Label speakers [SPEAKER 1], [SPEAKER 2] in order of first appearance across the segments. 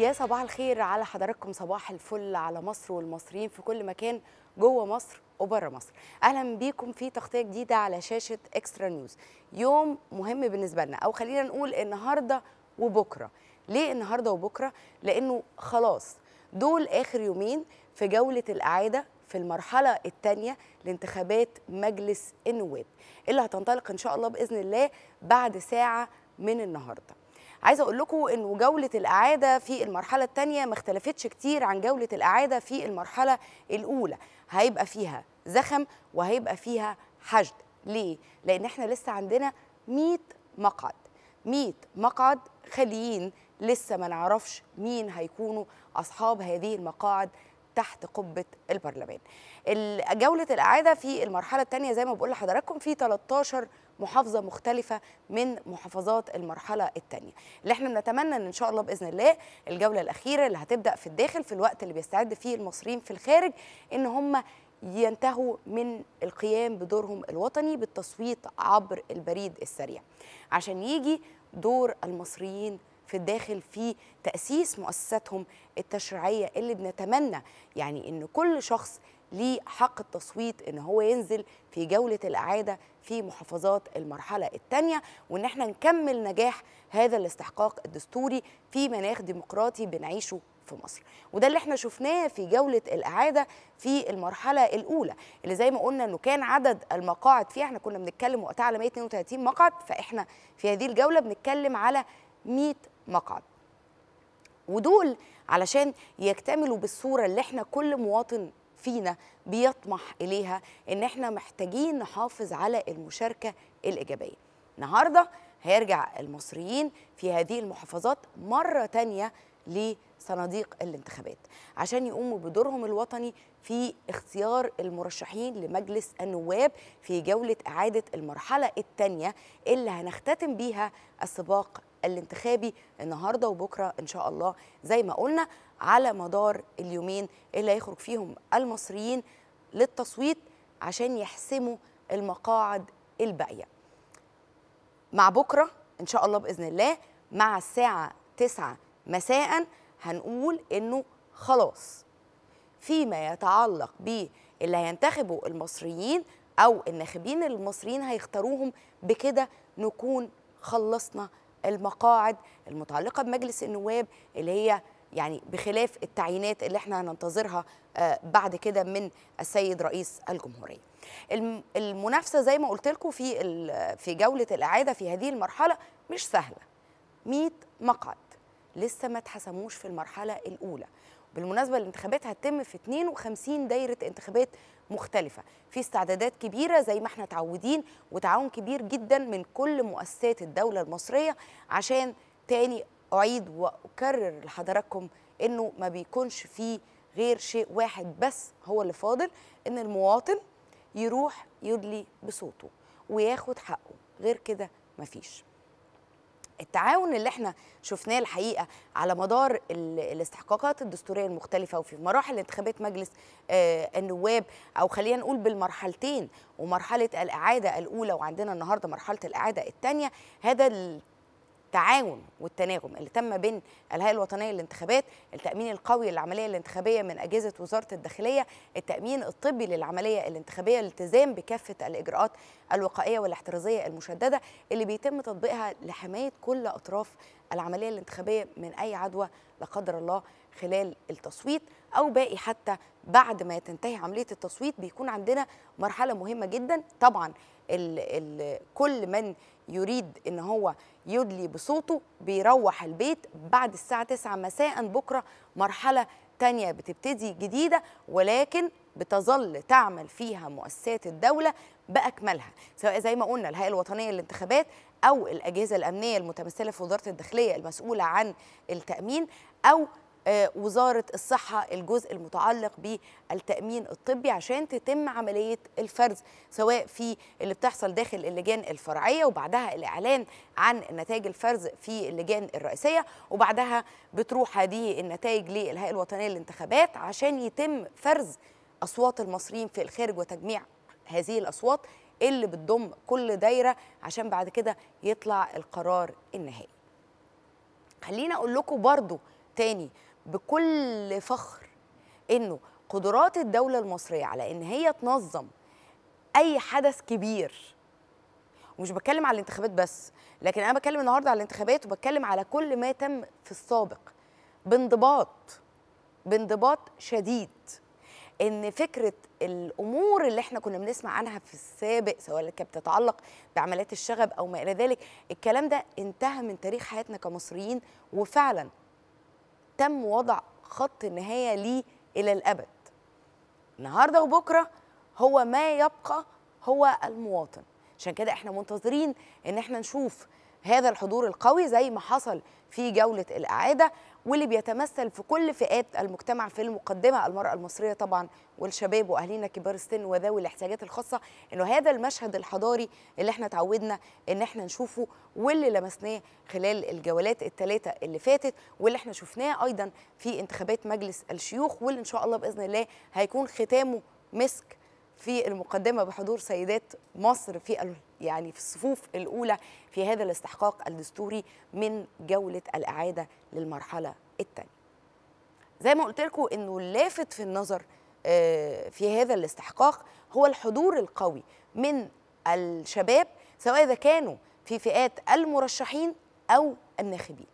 [SPEAKER 1] يا صباح الخير على حضراتكم صباح الفل على مصر والمصريين في كل مكان جوه مصر وبره مصر اهلا بيكم في تغطيه جديده على شاشه اكسترا نيوز يوم مهم بالنسبه لنا او خلينا نقول النهارده وبكره ليه النهارده وبكره لانه خلاص دول اخر يومين في جوله الاعاده في المرحلة الثانية لانتخابات مجلس النواب اللي هتنطلق إن شاء الله بإذن الله بعد ساعة من النهارده عايزه اقول لكم انه جوله الاعاده في المرحله الثانيه ما اختلفتش كتير عن جوله الاعاده في المرحله الاولى هيبقى فيها زخم وهيبقى فيها حشد ليه لان احنا لسه عندنا 100 مقعد 100 مقعد خاليين لسه ما نعرفش مين هيكونوا اصحاب هذه المقاعد تحت قبه البرلمان جوله الاعاده في المرحله الثانيه زي ما بقول لحضراتكم في 13 محافظه مختلفه من محافظات المرحله الثانيه اللي احنا بنتمنى ان ان شاء الله باذن الله الجوله الاخيره اللي هتبدا في الداخل في الوقت اللي بيستعد فيه المصريين في الخارج ان هم ينتهوا من القيام بدورهم الوطني بالتصويت عبر البريد السريع عشان يجي دور المصريين في الداخل في تأسيس مؤسساتهم التشريعية اللي بنتمنى يعني إن كل شخص ليه حق التصويت ان هو ينزل في جوله الاعاده في محافظات المرحله الثانيه وان احنا نكمل نجاح هذا الاستحقاق الدستوري في مناخ ديمقراطي بنعيشه في مصر وده اللي احنا شفناه في جولة الإعادة في المرحلة الأولى اللي زي ما قلنا أنه كان عدد المقاعد فيها احنا كنا بنتكلم وقتها على 132 مقعد فإحنا في هذه الجولة بنتكلم على 100 مقعد ودول علشان يكتملوا بالصورة اللي احنا كل مواطن فينا بيطمح اليها ان احنا محتاجين نحافظ على المشاركه الايجابيه النهارده هيرجع المصريين في هذه المحافظات مره تانيه لصناديق الانتخابات عشان يقوموا بدورهم الوطني في اختيار المرشحين لمجلس النواب في جولة إعادة المرحلة الثانية اللي هنختتم بيها السباق الانتخابي النهارده وبكره ان شاء الله زي ما قلنا على مدار اليومين اللي هيخرج فيهم المصريين للتصويت عشان يحسموا المقاعد الباقيه. مع بكره ان شاء الله باذن الله مع الساعه 9 مساء هنقول انه خلاص فيما يتعلق باللي هينتخبوا المصريين او الناخبين المصريين هيختاروهم بكده نكون خلصنا المقاعد المتعلقه بمجلس النواب اللي هي يعني بخلاف التعيينات اللي احنا هننتظرها آه، بعد كده من السيد رئيس الجمهوريه. المنافسه زي ما قلت لكم في في جوله الاعاده في هذه المرحله مش سهله. 100 مقعد لسه ما تحسموش في المرحله الاولى بالمناسبه الانتخابات هتتم في 52 دايره انتخابات مختلفه في استعدادات كبيره زي ما احنا متعودين وتعاون كبير جدا من كل مؤسسات الدوله المصريه عشان تاني اعيد واكرر لحضراتكم انه ما بيكونش في غير شيء واحد بس هو اللي فاضل ان المواطن يروح يدلي بصوته وياخد حقه غير كده مفيش التعاون اللي احنا شفناه الحقيقه على مدار الاستحقاقات الدستوريه المختلفه وفي مراحل انتخابات مجلس آه، النواب او خلينا نقول بالمرحلتين ومرحله الاعاده الاولى وعندنا النهارده مرحله الاعاده الثانيه هذا التعاون والتناغم اللي تم بين الهيئه الوطنيه للانتخابات، التامين القوي للعمليه الانتخابيه من اجهزه وزاره الداخليه، التامين الطبي للعمليه الانتخابيه، الالتزام بكافه الاجراءات الوقائيه والاحترازيه المشدده اللي بيتم تطبيقها لحمايه كل اطراف العمليه الانتخابيه من اي عدوى لا قدر الله خلال التصويت. او باقي حتى بعد ما تنتهي عمليه التصويت بيكون عندنا مرحله مهمه جدا طبعا الـ الـ كل من يريد ان هو يدلي بصوته بيروح البيت بعد الساعه 9 مساء بكره مرحله تانية بتبتدي جديده ولكن بتظل تعمل فيها مؤسسات الدولة بأكملها سواء زي ما قلنا الهيئة الوطنية للانتخابات أو الأجهزة الأمنية المتمثلة في وزارة الداخلية المسؤولة عن التأمين أو آه، وزاره الصحه الجزء المتعلق بالتامين الطبي عشان تتم عمليه الفرز سواء في اللي بتحصل داخل اللجان الفرعيه وبعدها الاعلان عن نتائج الفرز في اللجان الرئيسيه وبعدها بتروح هذه النتائج للهيئه الوطنيه للانتخابات عشان يتم فرز اصوات المصريين في الخارج وتجميع هذه الاصوات اللي بتضم كل دايره عشان بعد كده يطلع القرار النهائي خلينا اقول لكم برضو تاني بكل فخر انه قدرات الدوله المصريه على ان هي تنظم اي حدث كبير ومش بتكلم على الانتخابات بس لكن انا بتكلم النهارده على الانتخابات وبتكلم على كل ما تم في السابق بانضباط بانضباط شديد ان فكره الامور اللي احنا كنا بنسمع عنها في السابق سواء كانت بتتعلق بعمليات الشغب او ما الى ذلك الكلام ده انتهى من تاريخ حياتنا كمصريين وفعلا تم وضع خط نهايه ليه الى الابد النهارده وبكره هو ما يبقى هو المواطن عشان كده احنا منتظرين ان احنا نشوف هذا الحضور القوي زي ما حصل في جولة الإعادة واللي بيتمثل في كل فئات المجتمع في المقدمة المرأة المصرية طبعا والشباب وأهلينا كبار السن وذوي الاحتياجات الخاصة إنه هذا المشهد الحضاري اللي احنا اتعودنا إن احنا نشوفه واللي لمسناه خلال الجولات الثلاثة اللي فاتت واللي احنا شفناه أيضا في انتخابات مجلس الشيوخ واللي إن شاء الله بإذن الله هيكون ختامه مسك في المقدمه بحضور سيدات مصر في يعني في الصفوف الاولى في هذا الاستحقاق الدستوري من جوله الاعاده للمرحله الثانيه. زي ما قلت لكم انه اللافت في النظر آه، في هذا الاستحقاق هو الحضور القوي من الشباب سواء اذا كانوا في فئات المرشحين او الناخبين.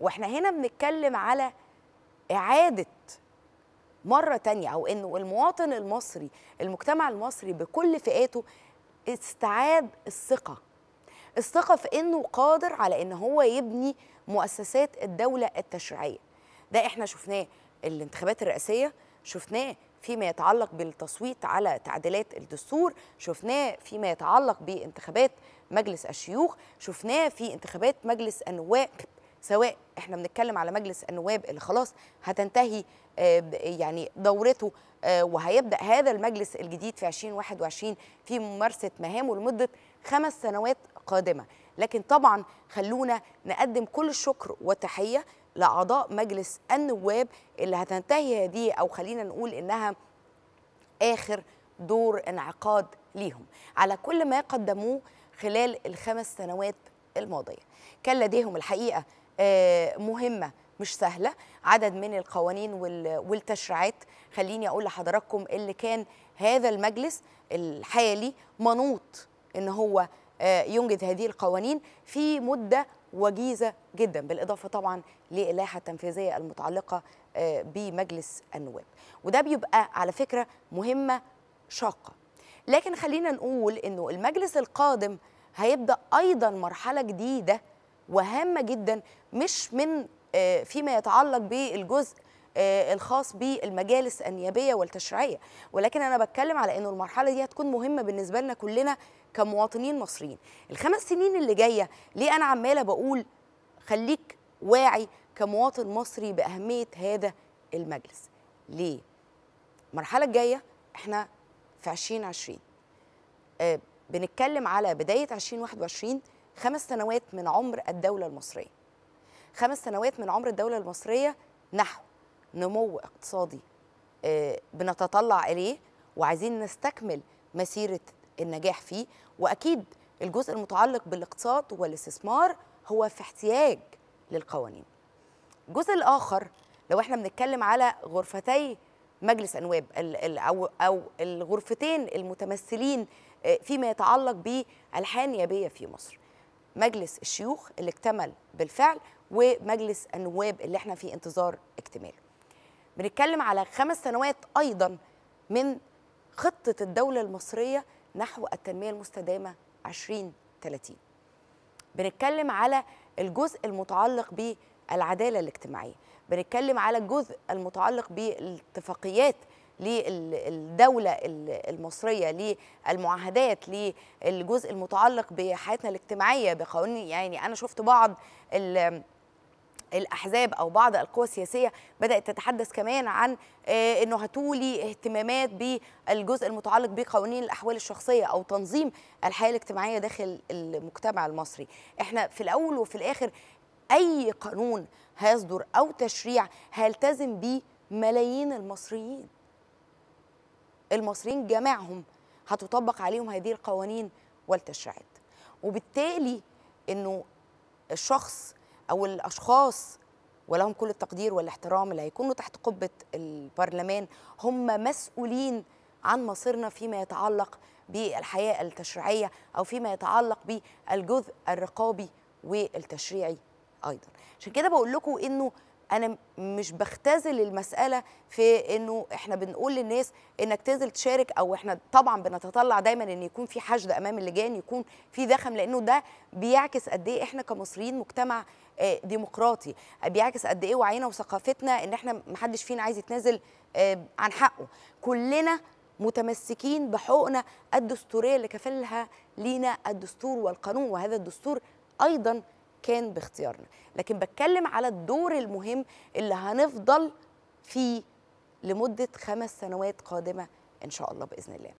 [SPEAKER 1] واحنا هنا بنتكلم على اعاده مرة تانية أو أنه المواطن المصري المجتمع المصري بكل فئاته استعاد الثقة الثقة في أنه قادر على أن هو يبني مؤسسات الدولة التشريعية ده إحنا شفناه الانتخابات الرئاسية شفناه فيما يتعلق بالتصويت على تعديلات الدستور شفناه فيما يتعلق بانتخابات مجلس الشيوخ شفناه في انتخابات مجلس النواب سواء احنا بنتكلم على مجلس النواب اللي خلاص هتنتهي آه، يعني دورته آه، وهيبدا هذا المجلس الجديد في 2021 في ممارسه مهامه لمده خمس سنوات قادمه لكن طبعا خلونا نقدم كل الشكر والتحيه لاعضاء مجلس النواب اللي هتنتهي هذه او خلينا نقول انها اخر دور انعقاد ليهم على كل ما قدموه خلال الخمس سنوات الماضيه كان لديهم الحقيقه آه، مهمه مش سهله عدد من القوانين والتشريعات خليني اقول لحضراتكم اللي كان هذا المجلس الحالي منوط ان هو آه، ينجز هذه القوانين في مده وجيزه جدا بالاضافه طبعا للائحه التنفيذيه المتعلقه آه، بمجلس النواب وده بيبقى على فكره مهمه شاقه لكن خلينا نقول انه المجلس القادم هيبدا ايضا مرحله جديده وهامه جدا مش من آه، فيما يتعلق بالجزء آه، الخاص بالمجالس النيابيه والتشريعيه ولكن انا بتكلم على انه المرحله دي هتكون مهمه بالنسبه لنا كلنا كمواطنين مصريين الخمس سنين اللي جايه ليه انا عماله بقول خليك واعي كمواطن مصري باهميه هذا المجلس ليه المرحله الجايه احنا في 2020 آه، بنتكلم على بدايه 2021 خمس سنوات من عمر الدوله المصريه خمس سنوات من عمر الدولة المصرية نحو نمو اقتصادي آه، بنتطلع إليه وعايزين نستكمل مسيرة النجاح فيه وأكيد الجزء المتعلق بالاقتصاد والاستثمار هو في احتياج للقوانين الجزء الآخر لو احنا بنتكلم على غرفتي مجلس أنواب أو, أو الغرفتين المتمثلين آه، فيما يتعلق بالحان النيابية في مصر مجلس الشيوخ اللي اكتمل بالفعل ومجلس النواب اللي احنا في انتظار اكتماله بنتكلم على خمس سنوات أيضا من خطة الدولة المصرية نحو التنمية المستدامة 2030 بنتكلم على الجزء المتعلق بالعدالة الاجتماعية بنتكلم على الجزء المتعلق بالاتفاقيات للدولة المصرية للمعاهدات للجزء المتعلق بحياتنا الاجتماعية بقوانين يعني أنا شفت بعض الاحزاب او بعض القوى السياسيه بدات تتحدث كمان عن آه، انه هتولي اهتمامات بالجزء المتعلق بقوانين الاحوال الشخصيه او تنظيم الحياه الاجتماعيه داخل المجتمع المصري احنا في الاول وفي الاخر اي قانون هيصدر او تشريع هيلتزم بيه ملايين المصريين المصريين جميعهم هتطبق عليهم هذه القوانين والتشريعات وبالتالي انه الشخص او الاشخاص ولهم كل التقدير والاحترام اللي هيكونوا تحت قبه البرلمان هم مسؤولين عن مصيرنا فيما يتعلق بالحياه التشريعيه او فيما يتعلق بالجزء الرقابي والتشريعي ايضا عشان كده بقول لكم انه انا مش بختزل المساله في انه احنا بنقول للناس انك تنزل تشارك او احنا طبعا بنتطلع دايما ان يكون في حشد امام اللجان يكون في زخم لانه ده بيعكس قد ايه احنا كمصريين مجتمع آه، ديمقراطي بيعكس قد ايه وعينا وثقافتنا ان احنا محدش فينا عايز يتنازل آه، عن حقه كلنا متمسكين بحقوقنا الدستوريه اللي كفلها لينا الدستور والقانون وهذا الدستور ايضا كان باختيارنا لكن بتكلم على الدور المهم اللي هنفضل فيه لمدة خمس سنوات قادمة إن شاء الله بإذن الله